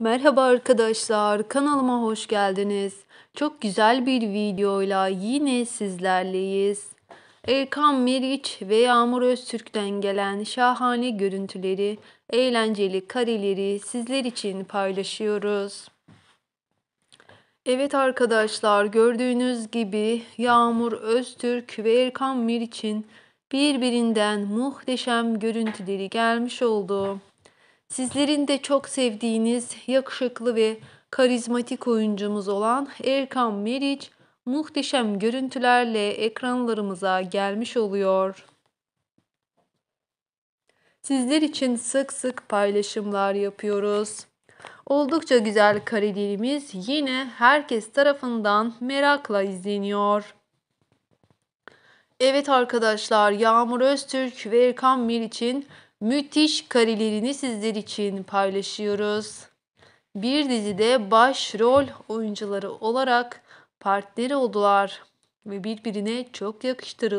Merhaba arkadaşlar, kanalıma hoş geldiniz. Çok güzel bir videoyla yine sizlerleyiz. Erkan Meriç ve Yağmur Öztürk'ten gelen şahane görüntüleri, eğlenceli kareleri sizler için paylaşıyoruz. Evet arkadaşlar, gördüğünüz gibi Yağmur Öztürk ve Erkan Meriç'in birbirinden muhteşem görüntüleri gelmiş oldu. Sizlerin de çok sevdiğiniz yakışıklı ve karizmatik oyuncumuz olan Erkan Meriç muhteşem görüntülerle ekranlarımıza gelmiş oluyor. Sizler için sık sık paylaşımlar yapıyoruz. Oldukça güzel karelerimiz yine herkes tarafından merakla izleniyor. Evet arkadaşlar Yağmur Öztürk ve Erkan Meriç'in müthiş karelerini sizler için paylaşıyoruz. Bir dizide baş rol oyuncuları olarak partner oldular ve birbirine çok yakıştırıldı.